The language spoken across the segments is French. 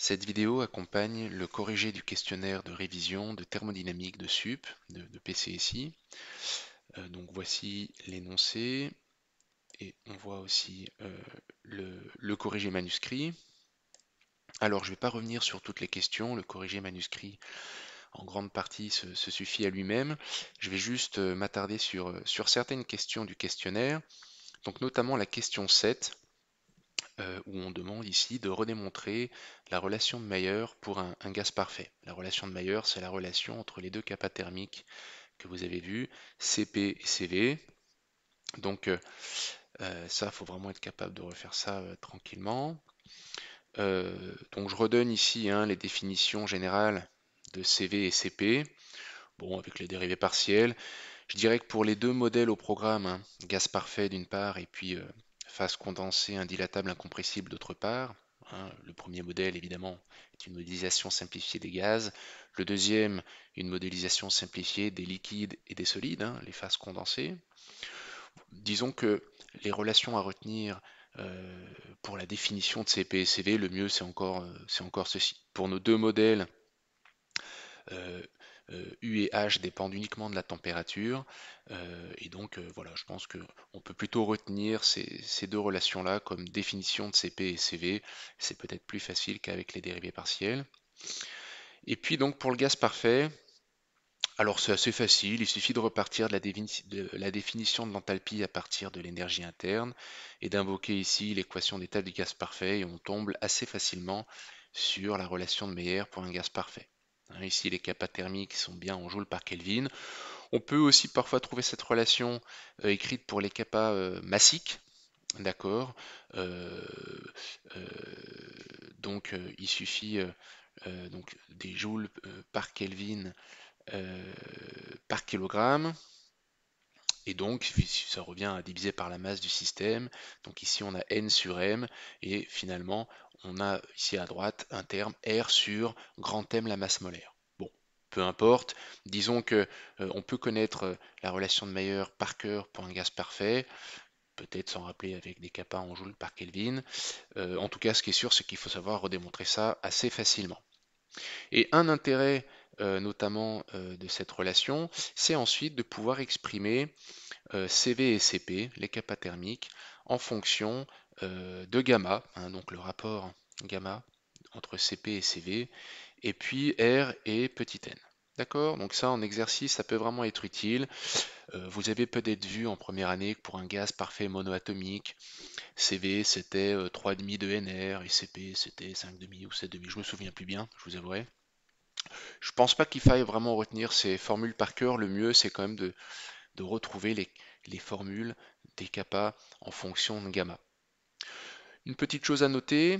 Cette vidéo accompagne le corrigé du questionnaire de révision de thermodynamique de SUP, de, PCSI. Euh, donc voici l'énoncé et on voit aussi euh, le, corrigé manuscrit. Alors je ne vais pas revenir sur toutes les questions, le corrigé manuscrit en grande partie se, suffit à lui-même. Je vais juste euh, m'attarder sur, sur certaines questions du questionnaire, donc notamment la question 7 euh, où on demande ici de redémontrer la relation de Mayer pour un, gaz parfait. La relation de Mayer, c'est la relation entre les deux capas thermiques que vous avez vues, CP et CV. Donc euh, euh, ça, il faut vraiment être capable de refaire ça tranquillement. donc je redonne ici hein, les définitions générales de CV et CP. Bon, avec les dérivées partielles, je dirais que pour les deux modèles au programme, hein, gaz parfait d'une part et puis phase condensée, indilatable, incompressible d'autre part. Hein. le premier modèle, évidemment, est une modélisation simplifiée des gaz. Le deuxième, une modélisation simplifiée des liquides et des solides, hein, les phases condensées. Disons que les relations à retenir euh, pour la définition de et cV, le mieux, c'est encore, euh, c'est encore, ceci. Pour nos deux modèles, euh, euh, U et H dépendent uniquement de la température. Euh, et donc euh, voilà, je pense qu'on peut plutôt retenir ces, deux relations-là comme définition de CP et CV. C'est peut-être plus facile qu'avec les dérivés partiels. Et puis donc pour le gaz parfait, alors c'est assez facile, il suffit de repartir de la, de la définition de l'enthalpie à partir de l'énergie interne et d'invoquer ici l'équation d'état du gaz parfait et on tombe assez facilement sur la relation de Meyer pour un gaz parfait. Hein, ici, les kappas thermiques sont bien en joules par Kelvin. On peut aussi parfois trouver cette relation euh, écrite pour les kappas euh, massiques, d'accord euh, Donc, il suffit donc des joules par Kelvin par kilogramme. Et donc, ça revient à diviser par la masse du système. Donc ici, on a n sur m. Et finalement, on a ici à droite un terme R sur grand M la masse molaire. Bon, peu importe, disons que euh, on peut connaître euh, la relation de Mayer par cœur pour un gaz parfait, peut-être s'en rappeler avec des kappa en joules par Kelvin. Euh, en tout cas, ce qui est sûr, c'est qu'il faut savoir redémontrer ça assez facilement. Et un intérêt notamment de cette relation, c'est ensuite de pouvoir exprimer CV et CP, les capas thermiques, en fonction euh, de gamma, hein, donc le rapport gamma entre CP et CV, et puis R et petit n. D'accord Donc ça, en exercice, ça peut vraiment être utile. Euh, vous avez peut-être vu en première année que pour un gaz parfait monoatomique, CV c'était 3,5 euh, de NR, et CP c'était 5,5 ou 7,5, je me souviens plus bien, je vous avouerai. Je pense pas qu'il faille vraiment retenir ces formules par cœur, le mieux c'est quand même de, de retrouver les, les formules des kappa en fonction de gamma. Une petite chose à noter,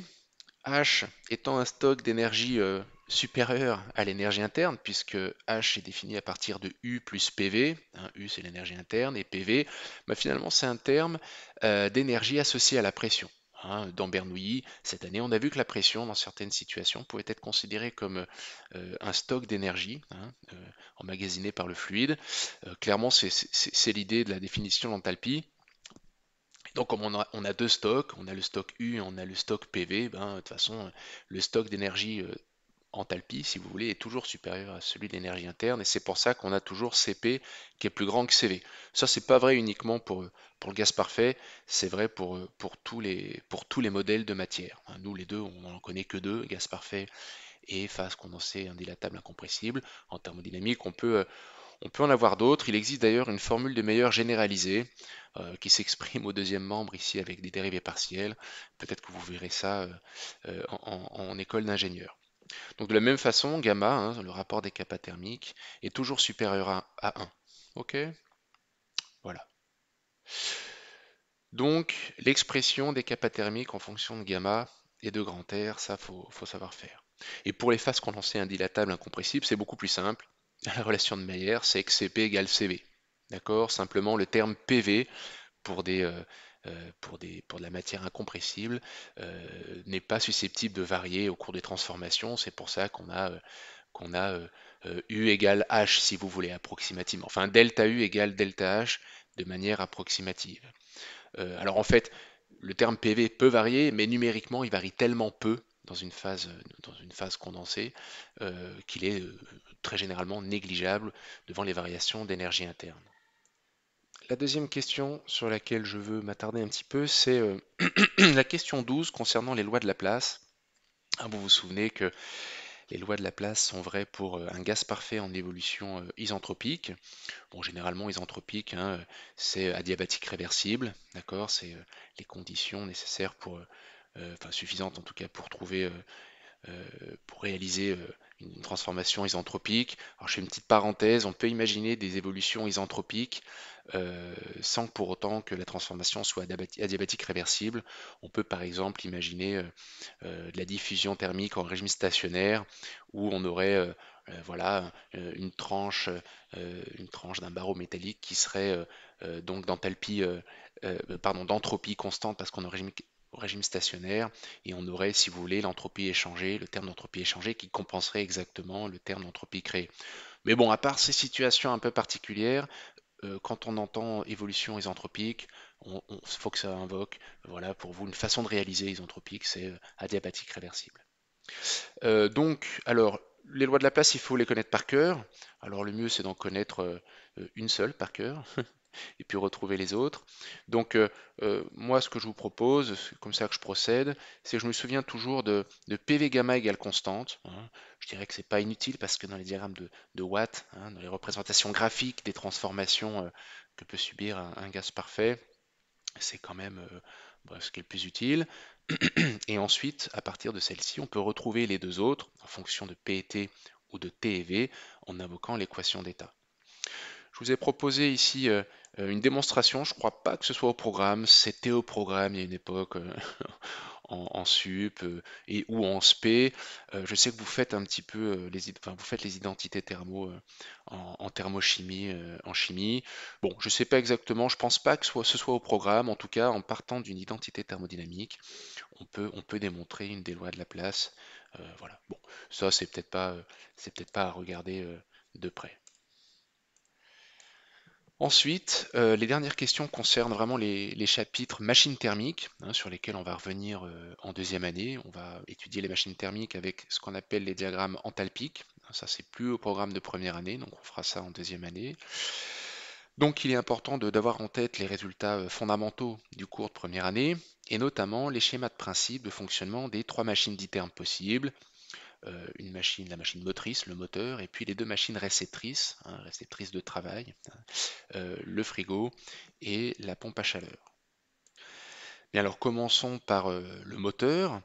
H étant un stock d'énergie euh, supérieur à l'énergie interne, puisque H est défini à partir de U plus PV, hein, U c'est l'énergie interne et PV, bah, finalement c'est un terme euh, d'énergie associé à la pression. Hein, dans Bernoulli, cette année, on a vu que la pression, dans certaines situations, pouvait être considérée comme euh, un stock d'énergie hein, emmagasiné par le fluide. clairement, c'est l'idée de la définition d'enthalpie donc comme on a, deux stocks, on a le stock U et on a le stock PV, ben, de toute façon le stock d'énergie euh, en enthalpie, si vous voulez, est toujours supérieur à celui d'énergie interne, et c'est pour ça qu'on a toujours CP qui est plus grand que CV. Ça, c'est pas vrai uniquement pour, pour le gaz parfait, c'est vrai pour, euh, pour, tous les, pour tous les modèles de matière. Hein, nous, les deux, on n'en connaît que deux, gaz parfait et phase condensée indilatable incompressible. En thermodynamique, on peut, euh, on peut en avoir d'autres, il existe d'ailleurs une formule de meilleure généralisée euh, qui s'exprime au deuxième membre ici avec des dérivés partielles. Peut-être que vous verrez ça euh, euh, en, école d'ingénieur. Donc de la même façon, gamma, hein, le rapport des kappa thermiques, est toujours supérieur à, 1. Ok Voilà. Donc l'expression des kappa thermiques en fonction de gamma et de grand R, ça faut, faut savoir faire. Et pour les phases condensées indilatables incompressibles, c'est beaucoup plus simple la relation de Meyer, c'est que CP égale Cv. D'accord Simplement, le terme PV pour des. Euh, euh, pour, des, pour, de la matière incompressible euh, n'est pas susceptible de varier au cours des transformations. C'est pour ça qu'on a, qu'on a U égale H, si vous voulez, approximativement. Enfin, delta U égale delta H de manière approximative. alors en fait, le terme PV peut varier, mais numériquement, il varie tellement peu dans une phase, dans une phase condensée qu'il est très généralement négligeable devant les variations d'énergie interne. La deuxième question sur laquelle je veux m'attarder un petit peu, c'est euh, la question 12 concernant les lois de la place. vous vous souvenez que les lois de la place sont vraies pour euh, un gaz parfait en évolution euh, isentropique. Bon, généralement isentropique, hein, c'est adiabatique réversible, d'accord C'est les conditions nécessaires pour, enfin suffisantes en tout cas pour trouver, pour réaliser une transformation isentropique. Alors je fais une petite parenthèse, on peut imaginer des évolutions isentropiques euh, sans pour autant que la transformation soit adiabatique réversible. On peut par exemple imaginer euh, euh, de la diffusion thermique en régime stationnaire où on aurait euh, voilà une tranche une tranche d'un barreau métallique qui serait donc pardon d'entropie constante parce qu'on est en régime au régime stationnaire et on aurait, si vous voulez, l'entropie échangée, le terme d'entropie échangée qui compenserait exactement le terme d'entropie créée. Mais bon, à part ces situations un peu particulières, euh, quand on entend évolution isentropique, il faut que ça invoque, voilà, pour vous, une façon de réaliser isentropique, c'est euh, adiabatique réversible. Euh, donc, alors, les lois de la place, il faut les connaître par cœur. Alors, le mieux, c'est d'en connaître une seule par cœur. et puis retrouver les autres. Donc euh, euh, moi ce que je vous propose, c'est comme ça que je procède, c'est que je me souviens toujours de, PV gamma égale constante. Hein. Je dirais que ce n'est pas inutile parce que dans les diagrammes de, de Watt, hein, dans les représentations graphiques des transformations euh, que peut subir un, gaz parfait, c'est quand même ce qui est le plus utile. Et ensuite, à partir de celle-ci, on peut retrouver les deux autres en fonction de P et ou de T et V en invoquant l'équation d'état. Je vous ai proposé ici euh, une démonstration, je crois pas que ce soit au programme, c'était au programme il y a une époque euh, en, sup euh, et ou en sp. je sais que vous faites un petit peu les, vous faites les identités thermo en, thermochimie, en chimie. Bon, je sais pas exactement, je pense pas que ce soit, au programme. En tout cas, en partant d'une identité thermodynamique, on peut, démontrer une des lois de la place. voilà. Bon, ça c'est peut-être pas, c'est peut-être pas à regarder de près. Ensuite, euh, les dernières questions concernent vraiment les, chapitres machines thermiques, hein, sur lesquels on va revenir euh, en deuxième année. On va étudier les machines thermiques avec ce qu'on appelle les diagrammes entalpiques. Hein, ça, c'est plus au programme de première année, donc on fera ça en deuxième année. Donc, il est important d'avoir en tête les résultats euh, fondamentaux du cours de première année, et notamment les schémas de principe de fonctionnement des trois machines ditermes possibles, euh, une machine, la machine motrice, le moteur, et puis les deux machines réceptrices, hein, réceptrices de travail, hein, euh, le frigo et la pompe à chaleur. Bien alors commençons par euh, le moteur.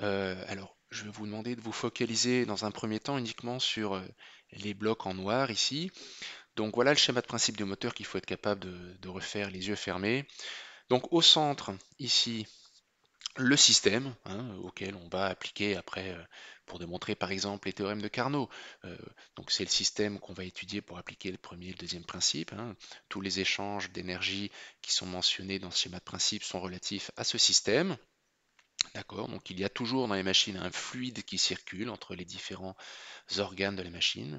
alors je vais vous demander de vous focaliser dans un premier temps uniquement sur les blocs en noir ici. Donc voilà le schéma de principe du moteur qu'il faut être capable de, de, refaire les yeux fermés. Donc au centre, ici, le système hein, auquel on va appliquer après euh, pour démontrer par exemple les théorèmes de Carnot. Euh, donc c'est le système qu'on va étudier pour appliquer le premier et le deuxième principe. Hein. Tous les échanges d'énergie qui sont mentionnés dans ce schéma de principe sont relatifs à ce système. D'accord Donc il y a toujours dans les machines un fluide qui circule entre les différents organes de la machine,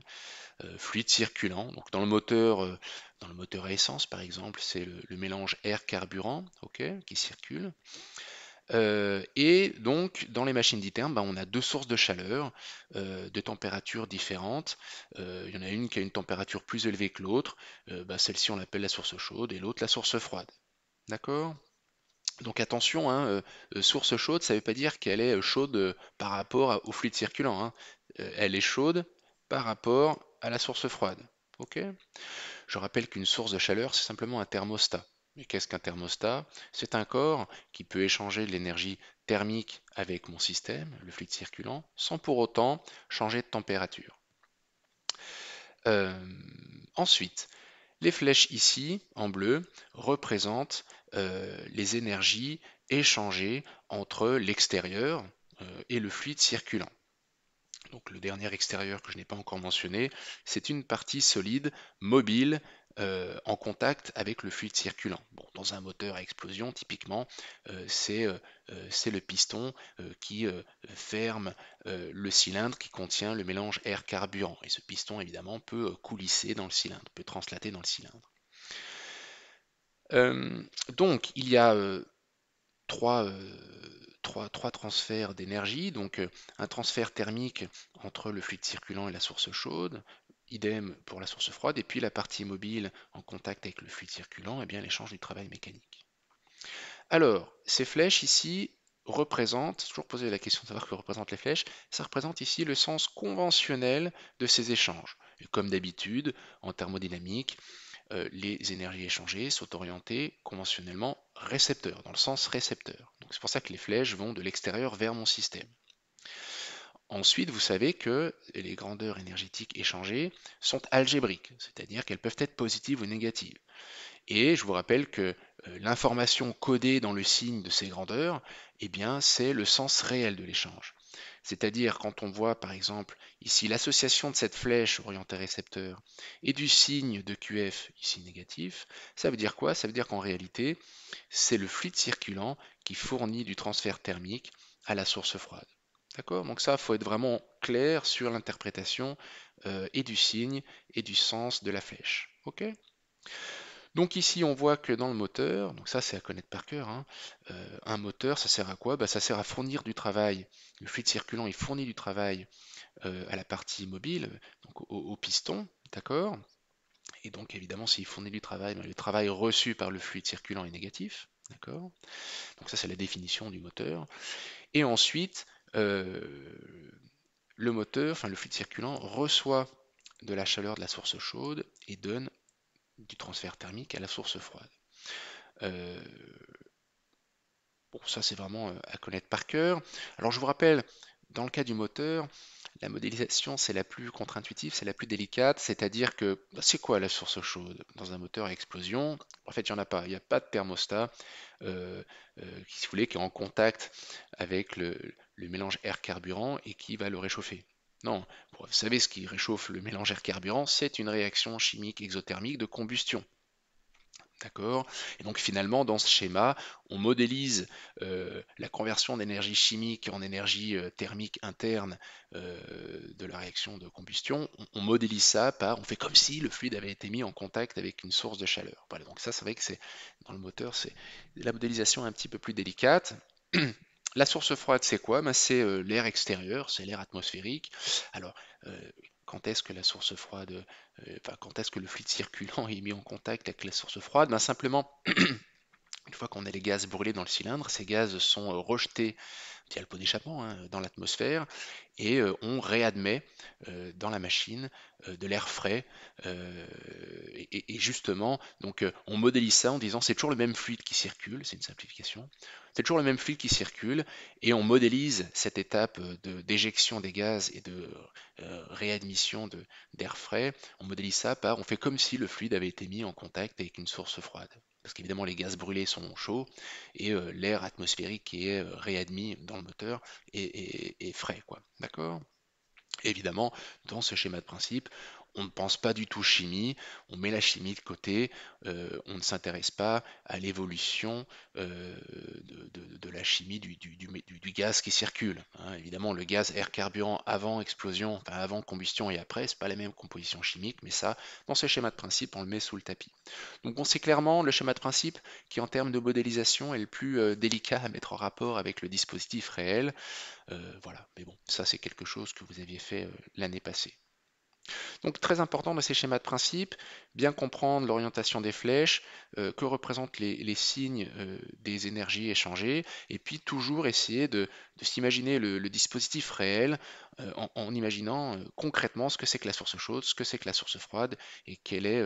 euh, fluide circulant. Donc dans le moteur, dans le moteur à essence par exemple, c'est le, mélange air carburant, qui circule. Euh, et donc, dans les machines d'ITERM, ben, on a deux sources de chaleur, euh, de températures différentes. Euh, il y en a une qui a une température plus élevée que l'autre. Ben, celle-ci, on l'appelle la source chaude et l'autre la source froide. D'accord donc attention, hein, source chaude, ça ne veut pas dire qu'elle est chaude par rapport au fluide circulant. Hein. elle est chaude par rapport à la source froide. Ok Je rappelle qu'une source de chaleur, c'est simplement un thermostat. Mais qu'est-ce qu'un thermostat C'est un corps qui peut échanger de l'énergie thermique avec mon système, le fluide circulant, sans pour autant changer de température. Euh, ensuite, les flèches ici, en bleu, représentent euh, les énergies échangées entre l'extérieur euh, et le fluide circulant. Donc le dernier extérieur que je n'ai pas encore mentionné, c'est une partie solide, mobile, euh, en contact avec le fluide circulant. dans un moteur à explosion, typiquement, euh, euh, c'est le piston qui ferme le cylindre qui contient le mélange air-carburant. Et ce piston, évidemment, peut coulisser dans le cylindre, peut translater dans le cylindre. donc, il y a trois... trois, transferts d'énergie, donc un transfert thermique entre le fluide circulant et la source chaude, Idem pour la source froide. Et puis la partie mobile en contact avec le fluide circulant, et eh bien l'échange du travail mécanique. Alors, ces flèches ici représentent, toujours poser la question de savoir que représentent les flèches, ça représente ici le sens conventionnel de ces échanges. comme d'habitude, en thermodynamique, euh, les énergies échangées sont orientées conventionnellement récepteur, dans le sens récepteur. Donc c'est pour ça que les flèches vont de l'extérieur vers mon système. Ensuite, vous savez que les grandeurs énergétiques échangées sont algébriques, c'est-à-dire qu'elles peuvent être positives ou négatives. Et je vous rappelle que euh, l'information codée dans le signe de ces grandeurs, eh bien, c'est le sens réel de l'échange. C'est-à-dire quand on voit par exemple ici l'association de cette flèche orientée-récepteur et du signe de QF ici négatif, ça veut dire quoi Ça veut dire qu'en réalité, c'est le fluide circulant qui fournit du transfert thermique à la source froide. D'accord Donc ça, il faut être vraiment clair sur l'interprétation euh, et du signe et du sens de la flèche. Ok donc ici, on voit que dans le moteur, donc ça c'est à connaître par cœur, hein, euh, un moteur, ça sert à quoi bah, Ça sert à fournir du travail. Le fluide circulant, il fournit du travail euh, à la partie mobile, donc au, piston, d'accord Et donc évidemment, s'il fournit du travail, bah, le travail reçu par le fluide circulant est négatif, d'accord Donc ça c'est la définition du moteur. Et ensuite, euh, le moteur, enfin le fluide circulant, reçoit de la chaleur de la source chaude et donne du transfert thermique à la source froide. Euh, bon, ça c'est vraiment euh, à connaître par cœur. Alors je vous rappelle, dans le cas du moteur, la modélisation c'est la plus contre-intuitive, c'est la plus délicate, c'est-à-dire que bah, c'est quoi la source chaude dans un moteur à explosion En fait, il n'y en a pas, il n'y a pas de thermostat qui, qui est en contact avec le, le mélange air-carburant et qui va le réchauffer. Non, vous savez ce qui réchauffe le mélange air-carburant, c'est une réaction chimique exothermique de combustion. D'accord Et donc finalement, dans ce schéma, on modélise euh, la conversion d'énergie chimique en énergie euh, thermique interne euh, de la réaction de combustion. On, modélise ça par, on fait comme si le fluide avait été mis en contact avec une source de chaleur. Voilà, donc ça, c'est vrai que c'est dans le moteur, c'est la modélisation est un petit peu plus délicate. La source froide, c'est quoi ben, C'est euh, l'air extérieur, c'est l'air atmosphérique. Alors, euh, quand est-ce que la source froide, euh, quand est-ce que le fluide circulant est mis en contact avec la source froide ben, Simplement, une fois qu'on a les gaz brûlés dans le cylindre, ces gaz sont rejetés le pot d'échappement hein, dans l'atmosphère, et euh, on réadmet euh, dans la machine euh, de l'air frais. Et, justement, donc on modélise ça en disant c'est toujours le même fluide qui circule, c'est une simplification, c'est toujours le même fluide qui circule, et on modélise cette étape de d'éjection des gaz et de réadmission d'air frais, on modélise ça par, on fait comme si le fluide avait été mis en contact avec une source froide parce qu'évidemment les gaz brûlés sont chauds et euh, l'air atmosphérique qui est euh, réadmis dans le moteur est, frais. Quoi. D'accord Évidemment, dans ce schéma de principe, on ne pense pas du tout chimie, on met la chimie de côté, euh, on ne s'intéresse pas à l'évolution euh, de, la chimie du, gaz qui circule. Hein. évidemment, le gaz air carburant avant explosion, enfin avant combustion et après, c'est pas la même composition chimique, mais ça, dans ce schéma de principe, on le met sous le tapis. Donc on sait clairement le schéma de principe qui, en termes de modélisation, est le plus euh, délicat à mettre en rapport avec le dispositif réel. voilà, mais bon, ça c'est quelque chose que vous aviez fait l'année passée. Donc très important dans ces schémas de principe, bien comprendre l'orientation des flèches, euh, que représentent les, signes euh, des énergies échangées, et puis toujours essayer de, s'imaginer le, dispositif réel euh, en, imaginant concrètement ce que c'est que la source chaude, ce que c'est que la source froide, et quel est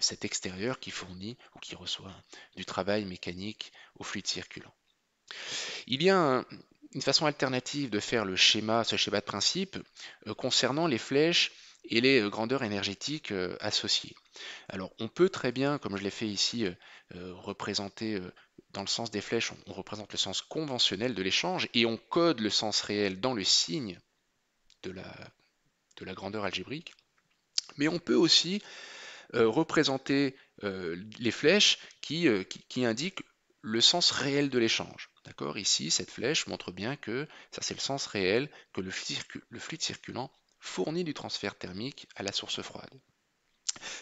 cet extérieur qui fournit ou qui reçoit du travail mécanique au fluide circulant. Il y a une façon alternative de faire le schéma, ce schéma de principe, concernant les flèches et les euh, grandeurs énergétiques euh, associées. Alors on peut très bien, comme je l'ai fait ici, euh, représenter dans le sens des flèches, on représente le sens conventionnel de l'échange et on code le sens réel dans le signe de la, grandeur algébrique. Mais on peut aussi représenter les flèches qui, indiquent le sens réel de l'échange. D'accord Ici, cette flèche montre bien que ça c'est le sens réel, que le, le fluide circulant fournit du transfert thermique à la source froide.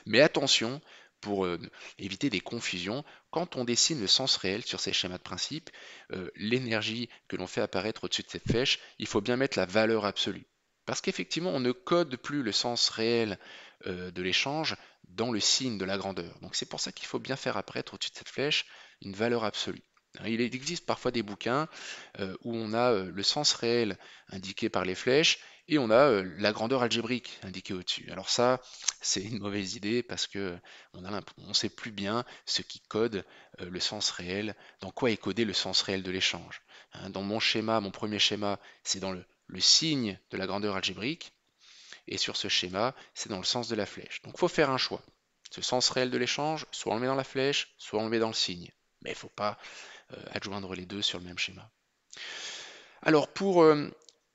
Mais attention, pour euh, éviter des confusions, quand on dessine le sens réel sur ces schémas de principe, euh, l'énergie que l'on fait apparaître au-dessus de cette flèche, il faut bien mettre la valeur absolue. Parce qu'effectivement, on ne code plus le sens réel euh, de l'échange dans le signe de la grandeur. Donc c'est pour ça qu'il faut bien faire apparaître au-dessus de cette flèche une valeur absolue. Il existe parfois des bouquins euh, où on a euh, le sens réel indiqué par les flèches et on a euh, la grandeur algébrique indiquée au-dessus. Alors ça, c'est une mauvaise idée parce que on ne sait plus bien ce qui code le sens réel, dans quoi est codé le sens réel de l'échange. Hein. Dans mon schéma, mon premier schéma, c'est dans le, le signe de la grandeur algébrique et sur ce schéma, c'est dans le sens de la flèche. Donc il faut faire un choix. Ce sens réel de l'échange, soit on le met dans la flèche, soit on le met dans le signe. Mais il ne faut pas euh, adjoindre les deux sur le même schéma. Alors pour euh,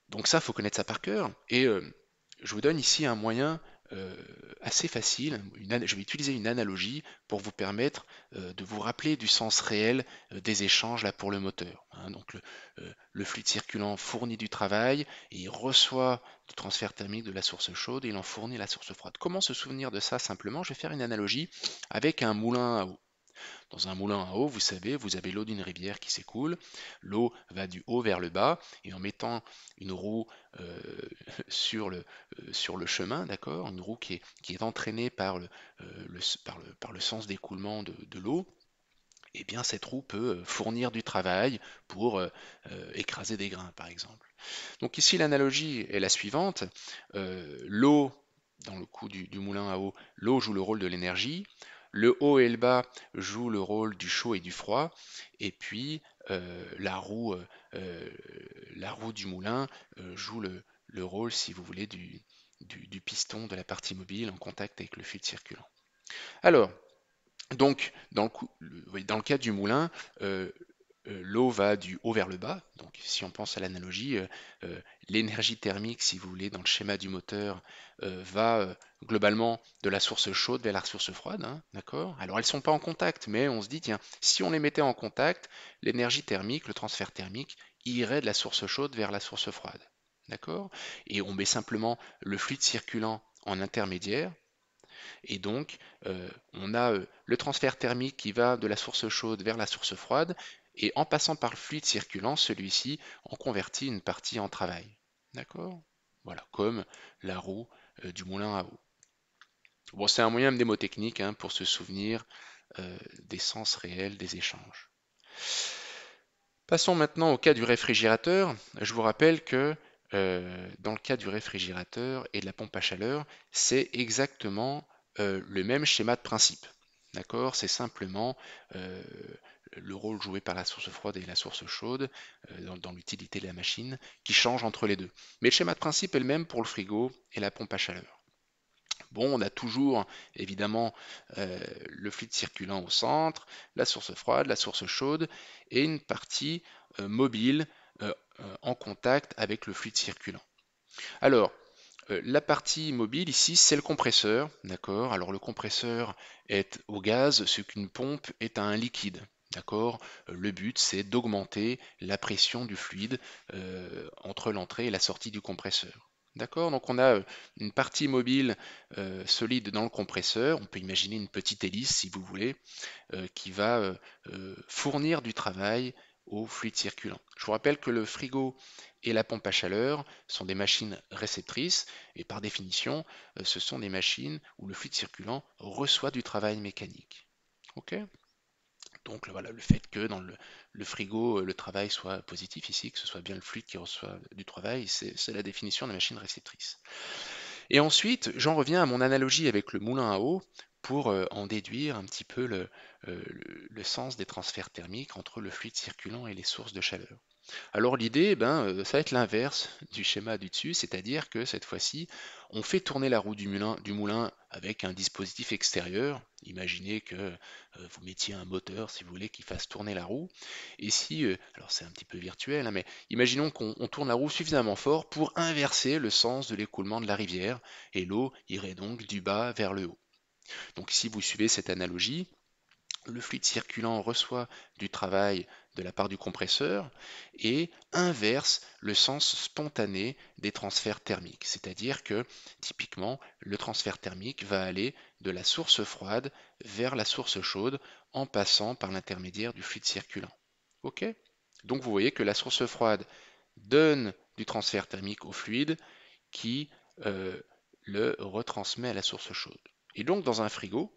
donc ça, faut connaître ça par cœur. Et euh, je vous donne ici un moyen assez facile. je vais utiliser une analogie pour vous permettre de vous rappeler du sens réel des échanges là pour le moteur. Hein. donc le, fluide circulant fournit du travail et il reçoit du transfert thermique de la source chaude et il en fournit la source froide. Comment se souvenir de ça simplement Je vais faire une analogie avec un moulin dans un moulin à eau, vous savez, vous avez l'eau d'une rivière qui s'écoule, l'eau va du haut vers le bas, et en mettant une roue euh, euh, sur, le, chemin, d'accord, une roue qui est, entraînée euh, par le, sens d'écoulement de, l'eau, eh bien cette roue peut fournir du travail pour écraser des grains, par exemple. Donc ici, l'analogie est la suivante. l'eau, dans le coup du moulin à eau, l'eau joue le rôle de l'énergie. Le haut et le bas jouent le rôle du chaud et du froid, et puis euh, la, roue, euh, la roue du moulin euh, joue le, rôle, si vous voulez, du, piston de la partie mobile en contact avec le fil circulant. Alors, donc, dans le cas du moulin, euh, l'eau va du haut vers le bas. Donc si on pense à l'analogie, euh, euh, l'énergie thermique, si vous voulez, dans le schéma du moteur, va globalement de la source chaude vers la source froide. Hein, d'accord Alors elles ne sont pas en contact, mais on se dit, tiens, si on les mettait en contact, l'énergie thermique, le transfert thermique, irait de la source chaude vers la source froide. D'accord Et on met simplement le fluide circulant en intermédiaire. Et donc, on a le transfert thermique qui va de la source chaude vers la source froide, et en passant par le fluide circulant, celui-ci en convertit une partie en travail. D'accord Voilà, comme la roue euh, du moulin à eau. Bon, c'est un moyen mnémotechnique hein, pour se souvenir euh, des sens réels des échanges. Passons maintenant au cas du réfrigérateur. Je vous rappelle que euh, dans le cas du réfrigérateur et de la pompe à chaleur, c'est exactement le même schéma de principe. D'accord C'est simplement le rôle joué par la source froide et la source chaude euh, dans, l'utilité de la machine, qui change entre les deux. Mais le schéma de principe est le même pour le frigo et la pompe à chaleur. Bon, on a toujours évidemment euh, le fluide circulant au centre, la source froide, la source chaude et une partie euh, mobile en contact avec le fluide circulant. Alors, la partie mobile ici, c'est le compresseur, d'accord Alors le compresseur est au gaz, ce qu'une pompe est à un liquide, D'accord euh, Le but, c'est d'augmenter la pression du fluide euh, entre l'entrée et la sortie du compresseur. D'accord Donc on a euh, une partie mobile solide dans le compresseur. On peut imaginer une petite hélice, si vous voulez, qui va fournir du travail au fluide circulant. Je vous rappelle que le frigo et la pompe à chaleur sont des machines réceptrices et par définition, ce sont des machines où le fluide circulant reçoit du travail mécanique. OK donc voilà, le fait que dans le, frigo, euh, le travail soit positif ici, que ce soit bien le fluide qui reçoit du travail, c'est la définition de la machine réceptrice. Et ensuite, j'en reviens à mon analogie avec le moulin à eau pour euh, en déduire un petit peu euh, le sens des transferts thermiques entre le fluide circulant et les sources de chaleur. Alors l'idée, eh ben, euh, ça va être l'inverse du schéma du dessus, c'est-à-dire que cette fois-ci, on fait tourner la roue du moulin, avec un dispositif extérieur. Imaginez que euh, vous mettiez un moteur, si vous voulez, qui fasse tourner la roue. Et si, euh, alors c'est un petit peu virtuel, hein, mais imaginons qu'on tourne la roue suffisamment fort pour inverser le sens de l'écoulement de la rivière, et l'eau irait donc du bas vers le haut. Donc si vous suivez cette analogie, le fluide circulant reçoit du travail de la part du compresseur et inverse le sens spontané des transferts thermiques. C'est-à-dire que typiquement le transfert thermique va aller de la source froide vers la source chaude en passant par l'intermédiaire du fluide circulant. OK Donc vous voyez que la source froide donne du transfert thermique au fluide qui euh, le retransmet à la source chaude. Et donc dans un frigo,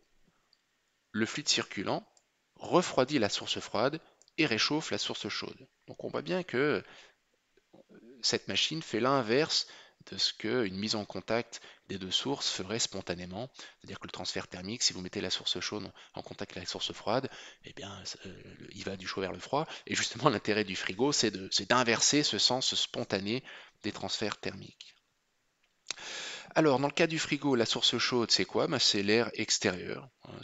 le fluide circulant refroidit la source froide et réchauffe la source chaude. Donc on voit bien que euh, cette machine fait l'inverse de ce qu'une mise en contact des deux sources ferait spontanément. C'est-à-dire que le transfert thermique, si vous mettez la source chaude en contact avec la source froide, eh bien, euh, il va du chaud vers le froid. Et justement, l'intérêt du frigo, c'est d'inverser ce sens spontané des transferts thermiques. Alors, dans le cas du frigo, la source chaude, c'est quoi ben, C'est l'air extérieur. Hein.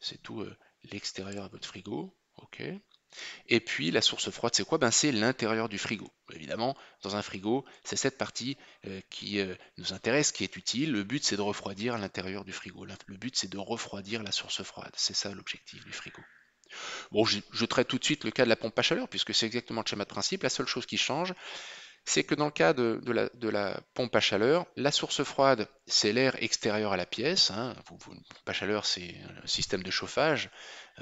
C'est tout euh, l'extérieur de votre frigo. OK. Et puis la source froide, c'est quoi ben, C'est l'intérieur du frigo. Évidemment, dans un frigo, c'est cette partie euh, qui euh, nous intéresse, qui est utile. Le but, c'est de refroidir l'intérieur du frigo. Le but, c'est de refroidir la source froide. C'est ça l'objectif du frigo. Bon, je, traite tout de suite le cas de la pompe à chaleur, puisque c'est exactement le schéma de principe. La seule chose qui change, c'est que dans le cas de, la, pompe à chaleur, la source froide, c'est l'air extérieur à la pièce. Hein. Une pompe à chaleur, c'est un système de chauffage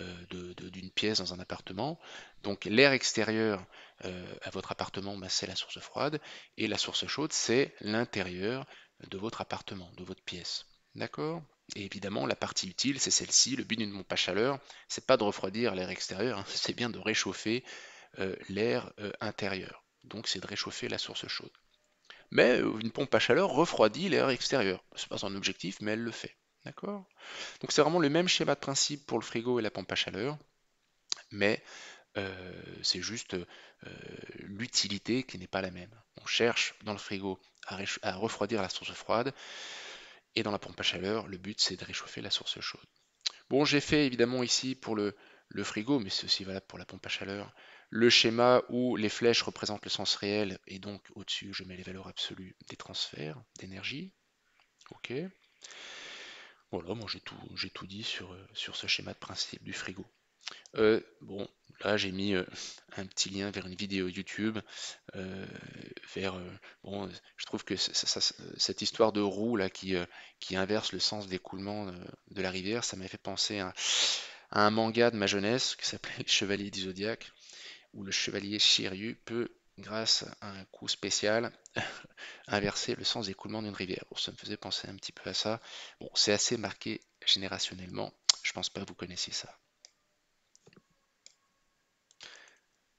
euh, d'une pièce dans un appartement. Donc l'air extérieur euh, à votre appartement, bah, c'est la source froide, et la source chaude, c'est l'intérieur de votre appartement, de votre pièce. D'accord et évidemment, la partie utile, c'est celle-ci. Le but d'une pompe à chaleur, c'est pas de refroidir l'air extérieur, hein. c'est bien de réchauffer euh, l'air intérieur. Donc, c'est de réchauffer la source chaude. Mais une pompe à chaleur refroidit l'air extérieur. n'est pas son objectif, mais elle le fait. D'accord Donc c'est vraiment le même schéma de principe pour le frigo et la pompe à chaleur, mais euh, c'est juste euh, l'utilité qui n'est pas la même. On cherche dans le frigo à, refroidir la source froide, et dans la pompe à chaleur, le but c'est de réchauffer la source chaude. Bon, j'ai fait évidemment ici pour le, le frigo, mais c'est aussi valable pour la pompe à chaleur, le schéma où les flèches représentent le sens réel, et donc au-dessus je mets les valeurs absolues des transferts d'énergie. OK voilà, moi j'ai tout, j'ai tout dit sur, euh, sur ce schéma de principe du frigo. Euh, bon, là j'ai mis euh, un petit lien vers une vidéo YouTube, vers bon, je trouve que cette histoire de roue là qui, qui inverse le sens d'écoulement de la rivière, ça m'a fait penser à, un manga de ma jeunesse qui s'appelait Chevalier du Zodiac, où le chevalier Shiryu peut grâce à un coup spécial, inverser le sens d'écoulement d'une rivière. ça me faisait penser un petit peu à ça. Bon, c'est assez marqué générationnellement. Je ne pense pas que vous connaissiez ça.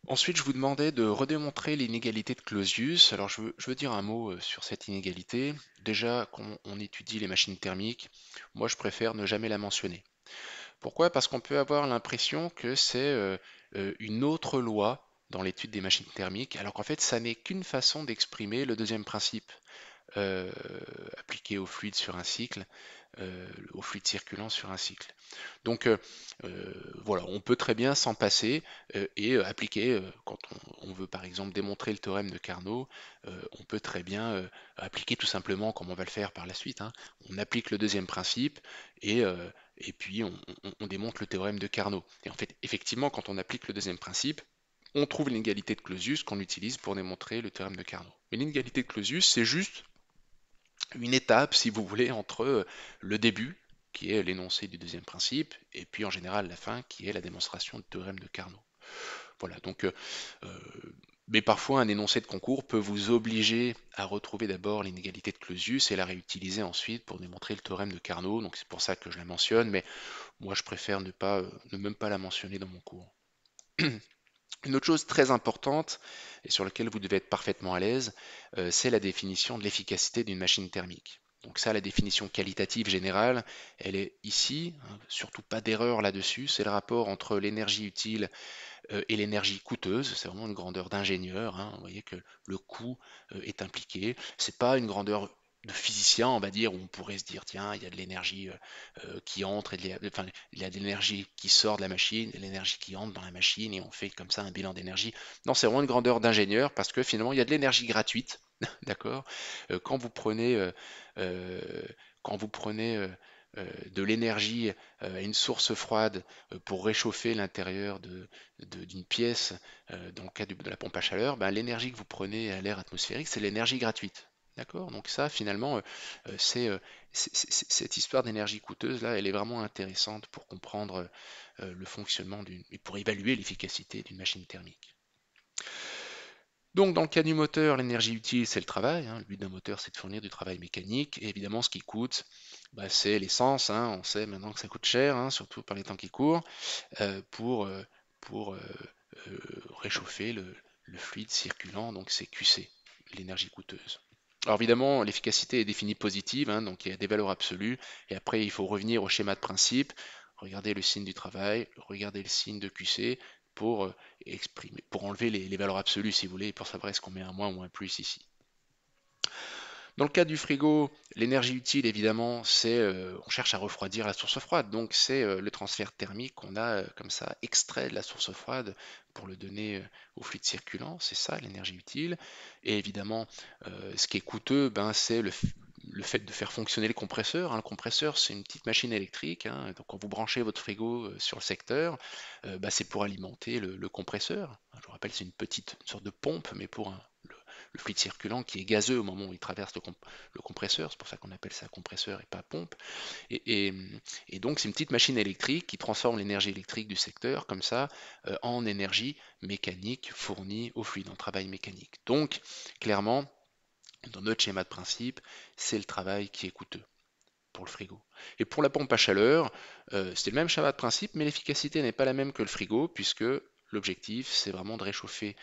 Ensuite, je vous demandais de redémontrer l'inégalité de Clausius. Alors, je veux, dire un mot euh, sur cette inégalité. Déjà, quand on étudie les machines thermiques, moi, je préfère ne jamais la mentionner. Pourquoi Parce qu'on peut avoir l'impression que c'est euh, euh, une autre loi dans l'étude des machines thermiques, alors qu'en fait, ça n'est qu'une façon d'exprimer le deuxième principe euh, appliqué au fluide sur un cycle, euh, au fluide circulant sur un cycle. Donc euh, voilà, on peut très bien s'en passer et appliquer, quand on, veut par exemple démontrer le théorème de Carnot, on peut très bien appliquer tout simplement, comme on va le faire par la suite, hein, on applique le deuxième principe et et puis on, démontre le théorème de Carnot. Et en fait, effectivement, quand on applique le deuxième principe, on trouve l'inégalité de Clausius qu'on utilise pour démontrer le théorème de Carnot. Mais l'inégalité de Clausius, c'est juste une étape, si vous voulez, entre le début, qui est l'énoncé du deuxième principe, et puis en général la fin, qui est la démonstration du théorème de Carnot. Voilà, donc, euh, euh, mais parfois un énoncé de concours peut vous obliger à retrouver d'abord l'inégalité de Clausius et la réutiliser ensuite pour démontrer le théorème de Carnot, donc c'est pour ça que je la mentionne, mais moi je préfère ne, pas, euh, ne même pas la mentionner dans mon cours. Une autre chose très importante et sur laquelle vous devez être parfaitement à l'aise, euh, c'est la définition de l'efficacité d'une machine thermique. Donc ça, la définition qualitative générale, elle est ici, hein, surtout pas d'erreur là-dessus, c'est le rapport entre l'énergie utile euh, et l'énergie coûteuse, c'est vraiment une grandeur d'ingénieur, hein. vous voyez que le coût euh, est impliqué, c'est pas une grandeur de physicien, on va dire, où on pourrait se dire, tiens, il y a de l'énergie euh, euh, qui entre, et enfin, il y a de l'énergie qui sort de la machine, l'énergie qui entre dans la machine, et on fait comme ça un bilan d'énergie. Non, c'est vraiment une grandeur d'ingénieur, parce que finalement, il y a de l'énergie gratuite, d'accord euh, Quand vous prenez, quand vous prenez de l'énergie à une source froide pour réchauffer l'intérieur d'une de, d'une pièce, dans le cas de, la pompe à chaleur, ben, l'énergie que vous prenez à l'air atmosphérique, c'est l'énergie gratuite. Donc ça, finalement, euh, euh, c'est euh, cette histoire d'énergie coûteuse, là, elle est vraiment intéressante pour comprendre le fonctionnement d'une, et pour évaluer l'efficacité d'une machine thermique. Donc dans le cas du moteur, l'énergie utile, c'est le travail. Hein. Le but d'un moteur, c'est de fournir du travail mécanique. Et évidemment, ce qui coûte, bah, c'est l'essence. Hein. On sait maintenant que ça coûte cher, hein, surtout par les temps qui courent, pour, pour réchauffer le fluide circulant, donc c'est QC, l'énergie coûteuse. Alors évidemment, l'efficacité est définie positive, hein, donc il y a des valeurs absolues, et après il faut revenir au schéma de principe, regarder le signe du travail, regarder le signe de QC pour euh, exprimer, pour enlever les, valeurs absolues si vous voulez, pour savoir est-ce qu'on met un moins ou un plus ici. Dans le cas du frigo, l'énergie utile, évidemment, c'est euh, on cherche à refroidir la source froide. Donc c'est euh, le transfert thermique qu'on a euh, comme ça extrait de la source froide pour le donner au fluide circulant. C'est ça l'énergie utile. Et évidemment, ce qui est coûteux, ben, c'est le, fait de faire fonctionner le compresseur. Hein, le compresseur, c'est une petite machine électrique. Hein. Donc quand vous branchez votre frigo sur le secteur, ben, c'est pour alimenter le, compresseur. Je vous rappelle, c'est une petite sorte de pompe, mais pour un, le fluide circulant qui est gazeux au moment où il traverse le, compresseur, c'est pour ça qu'on appelle ça compresseur et pas pompe. Et, donc c'est une petite machine électrique qui transforme l'énergie électrique du secteur comme ça euh, en énergie mécanique fournie au fluide, en travail mécanique. Donc clairement, dans notre schéma de principe, c'est le travail qui est coûteux pour le frigo. Et pour la pompe à chaleur, euh, c'est le même schéma de principe, mais l'efficacité n'est pas la même que le frigo, puisque l'objectif, c'est vraiment de réchauffer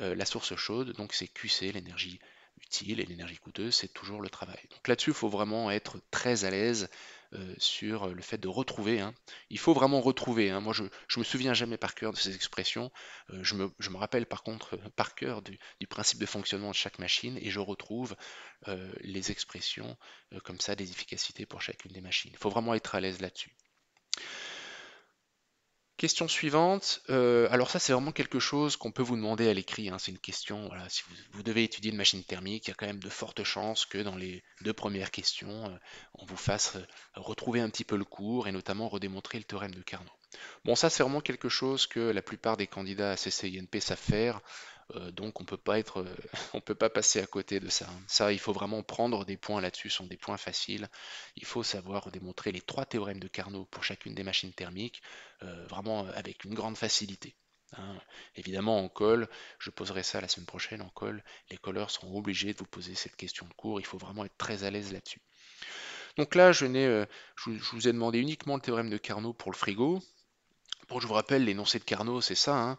euh, la source chaude, donc c'est QC, l'énergie utile, et l'énergie coûteuse, c'est toujours le travail. Donc là-dessus, il faut vraiment être très à l'aise euh, sur le fait de retrouver. Hein. Il faut vraiment retrouver. Hein. Moi, je, ne me souviens jamais par cœur de ces expressions. Euh, je, me, rappelle par contre par cœur du, du, principe de fonctionnement de chaque machine et je retrouve les expressions comme ça des efficacités pour chacune des machines. Il faut vraiment être à l'aise là-dessus. Question suivante. Euh, alors ça, c'est vraiment quelque chose qu'on peut vous demander à l'écrit. Hein. C'est une question, si vous, devez étudier une machine thermique, il y a quand même de fortes chances que dans les deux premières questions, euh, on vous fasse euh, retrouver un petit peu le cours et notamment redémontrer le théorème de Carnot. Bon, ça, c'est vraiment quelque chose que la plupart des candidats à CCINP savent faire. Euh, donc on peut pas être, euh, on peut pas passer à côté de ça. Ça, il faut vraiment prendre des points là-dessus, ce sont des points faciles. Il faut savoir démontrer les trois théorèmes de Carnot pour chacune des machines thermiques, euh, vraiment avec une grande facilité. Hein. Évidemment, en colle, je poserai ça la semaine prochaine, en colle, les colleurs seront obligés de vous poser cette question de cours, il faut vraiment être très à l'aise là-dessus. Donc là, je, n'ai, je, vous ai demandé uniquement le théorème de Carnot pour le frigo. Pour je vous rappelle, l'énoncé de Carnot, c'est ça. Hein.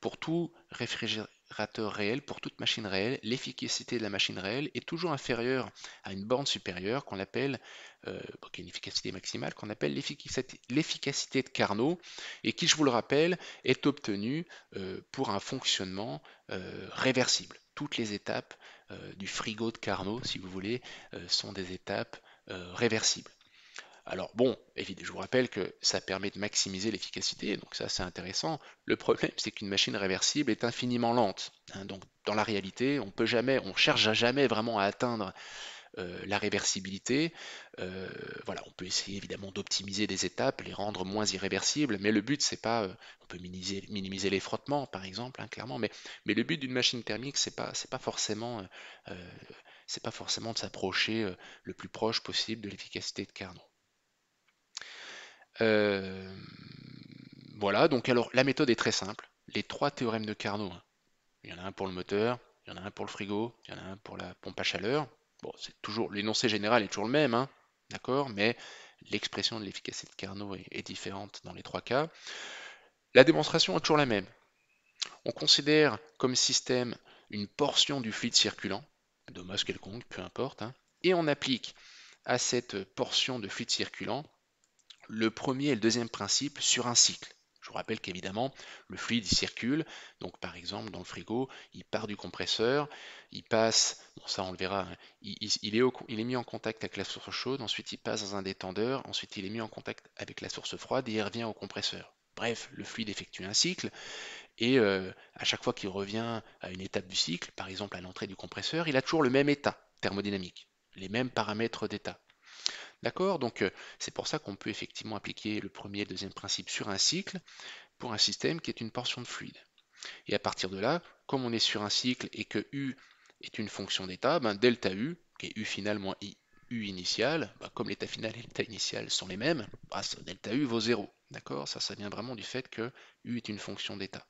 Pour tout réfrigérer. Rateur réel pour toute machine réelle, l'efficacité de la machine réelle est toujours inférieure à une borne supérieure qu'on appelle, euh, efficacité maximale, qu'on appelle l'efficacité de Carnot, et qui, je vous le rappelle, est obtenue euh, pour un fonctionnement euh, réversible. Toutes les étapes du frigo de Carnot, si vous voulez, sont des étapes réversibles. Alors bon, je vous rappelle que ça permet de maximiser l'efficacité, donc ça c'est intéressant. Le problème c'est qu'une machine réversible est infiniment lente. Hein, donc dans la réalité, on peut jamais, on cherche à jamais vraiment à atteindre euh, la réversibilité. Euh, voilà, on peut essayer évidemment d'optimiser des étapes, les rendre moins irréversibles, mais le but c'est pas, euh, on peut minimiser, les frottements par exemple, hein, clairement, mais, le but d'une machine thermique c'est pas, pas forcément, c'est pas forcément de s'approcher le plus proche possible de l'efficacité de Carnot. Euh, voilà, donc alors la méthode est très simple. Les trois théorèmes de Carnot, hein. il y en a un pour le moteur, il y en a un pour le frigo, il y en a un pour la pompe à chaleur. Bon, c'est toujours l'énoncé général est toujours le même, hein, d'accord, mais l'expression de l'efficacité de Carnot est, différente dans les trois cas. La démonstration est toujours la même. On considère comme système une portion du fluide circulant, de masse quelconque, peu importe, hein, et on applique à cette portion de fluide circulant le premier et le deuxième principe sur un cycle. Je vous rappelle qu'évidemment, le fluide circule. Donc, par exemple, dans le frigo, il part du compresseur, il passe, ça on le verra, hein, il, est mis en contact avec la source chaude, ensuite il passe dans un détendeur, ensuite il est mis en contact avec la source froide et il revient au compresseur. Bref, le fluide effectue un cycle et euh, à chaque fois qu'il revient à une étape du cycle, par exemple à l'entrée du compresseur, il a toujours le même état thermodynamique, les mêmes paramètres d'état. D'accord Donc euh, c'est pour ça qu'on peut effectivement appliquer le premier et le deuxième principe sur un cycle pour un système qui est une portion de fluide. Et à partir de là, comme on est sur un cycle et que U est une fonction d'état, ben delta U, qui est U final moins U initial, ben, comme l'état final et l'état initial sont les mêmes, ben, delta U vaut 0. D'accord Ça, ça vient vraiment du fait que U est une fonction d'état.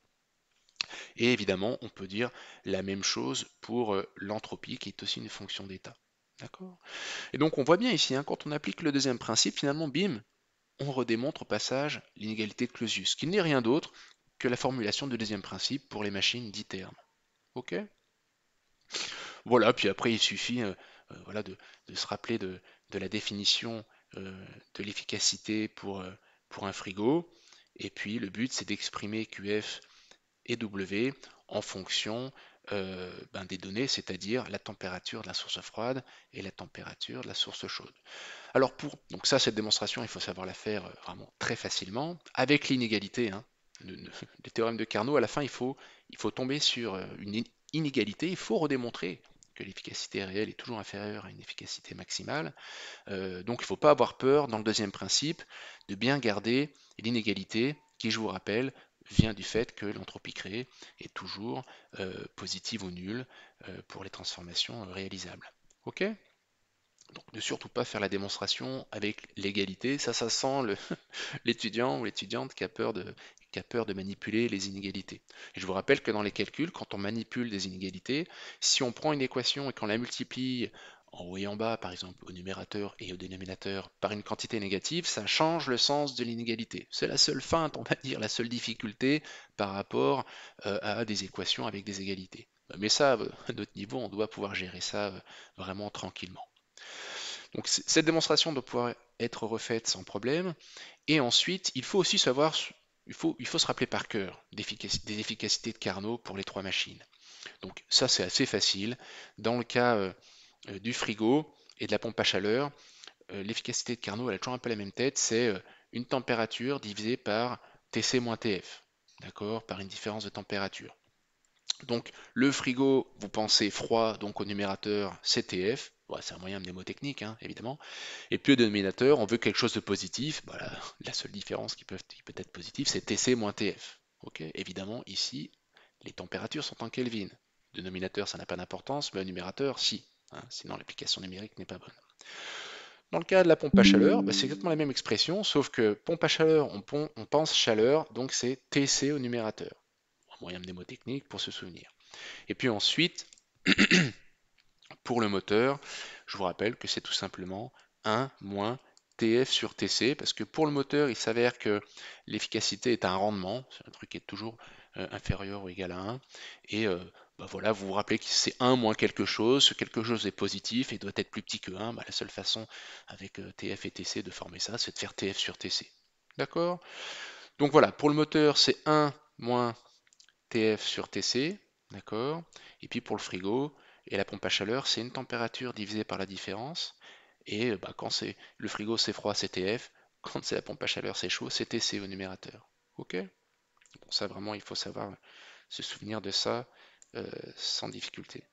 Et évidemment, on peut dire la même chose pour euh, l'entropie, qui est aussi une fonction d'état. D'accord Et donc on voit bien ici, hein, quand on applique le deuxième principe, finalement, bim, on redémontre au passage l'inégalité de Clausius, qui n'est rien d'autre que la formulation du deuxième principe pour les machines dits termes. Ok Voilà, puis après il suffit euh, euh, voilà, de, se rappeler de, la définition euh, de l'efficacité pour, pour un frigo. Et puis le but c'est d'exprimer QF et W en fonction euh, ben, des données, c'est-à-dire la température de la source froide et la température de la source chaude. Alors pour, donc ça cette démonstration, il faut savoir la faire euh, vraiment très facilement, avec l'inégalité, hein, le, théorème de Carnot, à la fin il faut, il faut tomber sur euh, une inégalité, il faut redémontrer que l'efficacité réelle est toujours inférieure à une efficacité maximale. donc il ne faut pas avoir peur, dans le deuxième principe, de bien garder l'inégalité qui, je vous rappelle, vient du fait que l'entropie créée est toujours euh, positive ou nulle euh, pour les transformations euh, réalisables. Ok donc ne surtout pas faire la démonstration avec l'égalité, ça ça sent l'étudiant ou l'étudiante qui a peur de qui peur de manipuler les inégalités. je vous rappelle que dans les calculs, quand on manipule des inégalités, si on prend une équation et qu'on la multiplie en haut et en bas, par exemple au numérateur et au dénominateur, par une quantité négative, ça change le sens de l'inégalité. C'est la seule feinte, on va dire, la seule difficulté par rapport euh, à des équations avec des égalités. Mais ça, euh, à notre niveau, on doit pouvoir gérer ça euh, vraiment tranquillement. Donc cette démonstration doit pouvoir être refaite sans problème. Et ensuite, il faut aussi savoir, il faut, il faut se rappeler par cœur des efficacités de Carnot pour les trois machines. Donc ça, c'est assez facile. Dans le cas euh, du frigo et de la pompe à chaleur, euh, l'efficacité de Carnot, elle a toujours un peu la même tête, c'est euh, une température divisée par TC-TF, d'accord, par une différence de température. Donc le frigo, vous pensez froid, donc au numérateur CTF, Voilà, c'est un moyen mnémotechnique, hein, évidemment. Et puis au dénominateur, on veut quelque chose de positif, Voilà, bah, la, seule différence qui peut, peut être positive, c'est TC-TF. ok évidemment, ici, les températures sont en Kelvin. Dénominateur, ça n'a pas d'importance, mais au numérateur, si. Hein, sinon l'application numérique n'est pas bonne. Dans le cas de la pompe à chaleur, bah, c'est exactement la même expression, sauf que pompe à chaleur, on, pense chaleur, donc c'est TC au numérateur. Un moyen mnémotechnique pour se souvenir. Et puis ensuite, pour le moteur, je vous rappelle que c'est tout simplement 1 moins TF sur TC, parce que pour le moteur, il s'avère que l'efficacité est un rendement, c'est un truc qui est toujours euh, inférieur ou égal à 1, et euh, bah voilà, vous vous rappelez que c'est 1 moins quelque chose, quelque chose est positif et doit être plus petit que 1, bah, la seule façon avec euh, TF et TC de former ça, c'est de faire TF sur TC. D'accord Donc voilà, pour le moteur, c'est 1 moins TF sur TC, d'accord Et puis pour le frigo et la pompe à chaleur, c'est une température divisée par la différence, et euh, bah, quand c'est le frigo c'est froid, c'est TF, quand c'est la pompe à chaleur, c'est chaud, c'est TC au numérateur. Ok Bon, ça vraiment, il faut savoir se souvenir de ça euh, sans difficulté.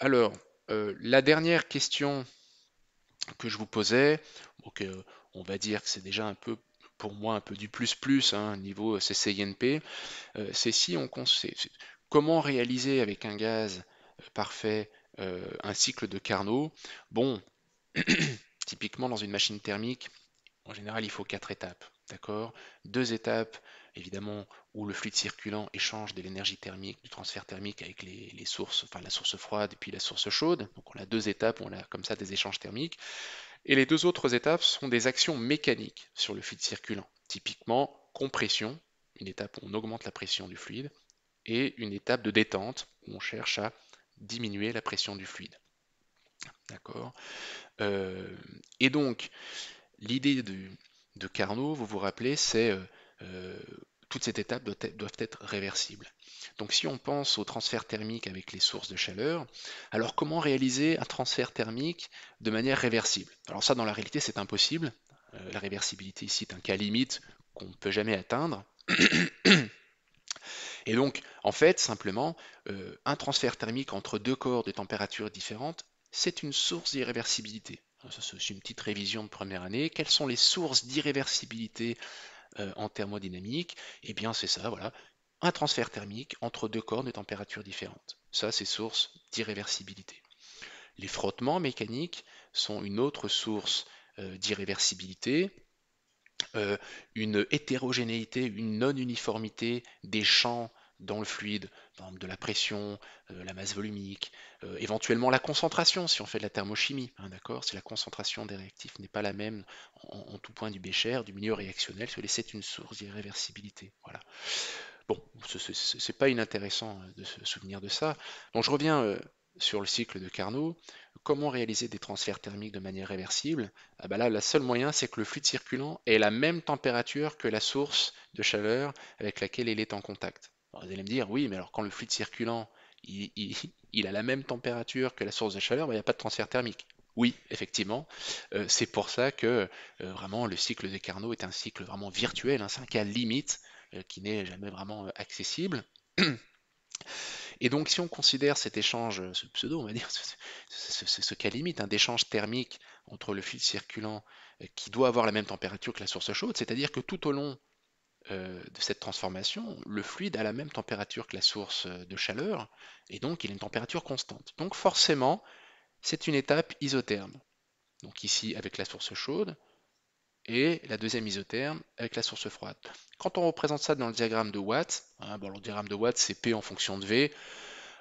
Alors, euh, la dernière question que je vous posais, donc, euh, on va dire que c'est déjà un peu pour moi un peu du plus plus hein, niveau CCINP, c'est si on sait comment réaliser avec un gaz parfait un cycle de Carnot. Bon, typiquement dans une machine thermique, en général il faut quatre étapes, d'accord Deux étapes évidemment, où le fluide circulant échange de l'énergie thermique, du transfert thermique avec les, sources, enfin la source froide et puis la source chaude. Donc on a deux étapes, on a comme ça des échanges thermiques. Et les deux autres étapes sont des actions mécaniques sur le fluide circulant. Typiquement, compression, une étape où on augmente la pression du fluide, et une étape de détente où on cherche à diminuer la pression du fluide. D'accord euh, Et donc, l'idée de, Carnot, vous vous rappelez, c'est euh, euh, toute cette étape doit doivent être réversibles. Donc si on pense au transfert thermique avec les sources de chaleur, alors comment réaliser un transfert thermique de manière réversible Alors ça dans la réalité c'est impossible. Euh, la réversibilité ici est un cas limite qu'on ne peut jamais atteindre. Et donc, en fait, simplement, euh, un transfert thermique entre deux corps de température différentes, c'est une source d'irréversibilité. C'est une petite révision de première année. Quelles sont les sources d'irréversibilité euh, en thermodynamique, eh bien c'est ça, voilà, un transfert thermique entre deux corps de température différente Ça, c'est source d'irréversibilité. Les frottements mécaniques sont une autre source euh, d'irréversibilité. Euh, une hétérogénéité, une non-uniformité des champs dans le fluide de la pression, euh, la masse volumique, euh, éventuellement la concentration si on fait de la thermochimie, hein, d'accord Si la concentration des réactifs n'est pas la même en, tout point du bécher, du milieu réactionnel, c'est une source d'irréversibilité. Voilà. Bon, c'est pas inintéressant euh, de se souvenir de ça. Donc je reviens sur le cycle de Carnot. Comment réaliser des transferts thermiques de manière réversible ah bah Là, le seul moyen, c'est que le fluide circulant ait la même température que la source de chaleur avec laquelle il est en contact vous allez me dire, oui, mais alors quand le fluide circulant, il, a la même température que la source de chaleur, ben, il n'y a pas de transfert thermique. Oui, effectivement. Euh, c'est pour ça que euh, vraiment le cycle des Carnot est un cycle vraiment virtuel, hein, c'est un cas limite euh, qui n'est jamais vraiment accessible. Et donc si on considère cet échange, ce pseudo, on va dire, ce, ce, cas limite hein, d'échange thermique entre le fluide circulant qui doit avoir la même température que la source chaude, c'est-à-dire que tout au long euh, de cette transformation, le fluide a la même température que la source euh, de chaleur, et donc il a une température constante. Donc forcément, c'est une étape isotherme. Donc ici avec la source chaude, et la deuxième isotherme avec la source froide. Quand on représente ça dans le diagramme de Watt, hein, bon, le diagramme de Watt c'est P en fonction de V,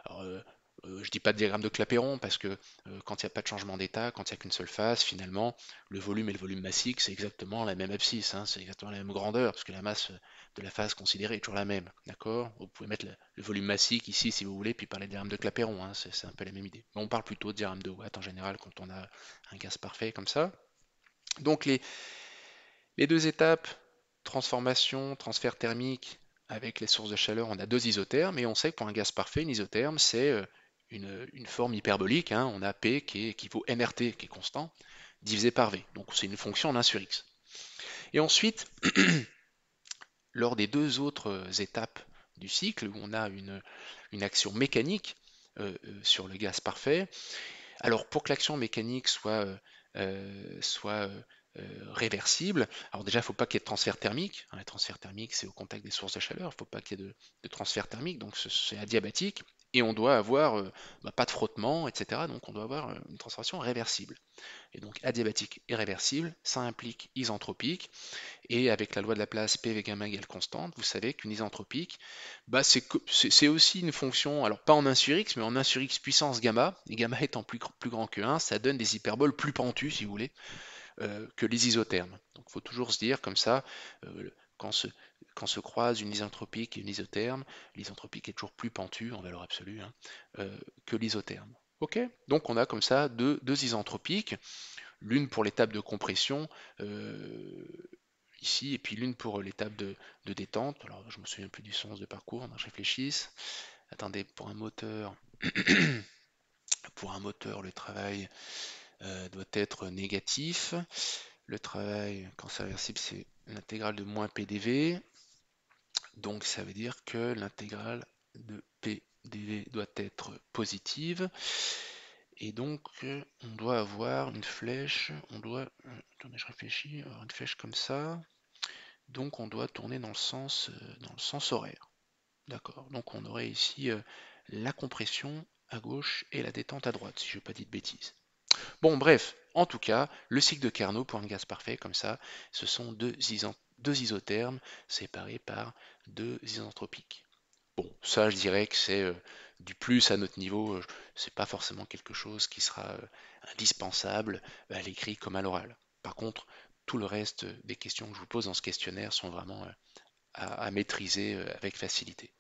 alors, euh, euh, je dis pas de diagramme de Clapeyron parce que euh, quand il n'y a pas de changement d'état, quand il n'y a qu'une seule phase, finalement, le volume et le volume massique, c'est exactement la même abscisse, hein, c'est exactement la même grandeur, parce que la masse de la phase considérée est toujours la même. D'accord Vous pouvez mettre le, volume massique ici si vous voulez, puis parler de diagramme de Clapeyron, hein, c'est un peu la même idée. Mais on parle plutôt de diagramme de Watt en général quand on a un gaz parfait comme ça. Donc les, les deux étapes, transformation, transfert thermique, avec les sources de chaleur, on a deux isothermes, et on sait que pour un gaz parfait, une isotherme, c'est euh, une, forme hyperbolique, hein. on a P qui équivaut MRT, qui est constant, divisé par V. Donc c'est une fonction en 1 sur X. Et ensuite, lors des deux autres euh, étapes du cycle, où on a une, action mécanique euh, euh, sur le gaz parfait, alors pour que l'action mécanique soit, soit euh, réversible. Alors déjà, il ne faut pas qu'il y ait de transfert thermique. Un hein. transfert thermique, c'est au contact des sources de chaleur. Il ne faut pas qu'il y ait de, transfert thermique, donc c'est adiabatique. Et on doit avoir euh, bah, pas de frottement, etc. Donc on doit avoir euh, une transformation réversible. Et donc adiabatique et réversible, ça implique isentropique. Et avec la loi de la place Pv gamma égale constante, vous savez qu'une isentropique, bah, c'est aussi une fonction, alors pas en 1 sur x, mais en 1 sur x puissance gamma. Et gamma étant plus, plus grand que 1, ça donne des hyperboles plus pentues, si vous voulez. Euh, que les isothermes. Donc il faut toujours se dire comme ça, euh, quand se, quand croisent une isentropique et une isotherme, l'isentropique est toujours plus pentue en valeur absolue hein, euh, que l'isotherme. Ok Donc on a comme ça deux, deux isentropiques, l'une pour l'étape de compression ici, et puis l'une pour l'étape de, détente. Alors je me souviens plus du sens de parcours, je réfléchisse. Attendez, pour un moteur, pour un moteur, le travail euh, doit être négatif. Le travail, quand c'est réversible, c'est l'intégrale de moins PDV. Donc ça veut dire que l'intégrale de PDV doit être positive. Et donc euh, on doit avoir une flèche, on doit, euh, attendez je réfléchis, une flèche comme ça. Donc on doit tourner dans le sens, dans le sens horaire. D'accord, donc on aurait ici la compression à gauche et la détente à droite, si je veux pas dit de bêtises. Bon, bref, en tout cas, le cycle de Carnot pour un gaz parfait, comme ça, ce sont deux, isothermes séparés par deux isentropiques. Bon, ça, je dirais que c'est euh, du plus à notre niveau. Euh, c'est pas forcément quelque chose qui sera euh, indispensable à l'écrit comme à l'oral. Par contre, tout le reste des questions que je vous pose dans ce questionnaire sont vraiment à, maîtriser avec facilité.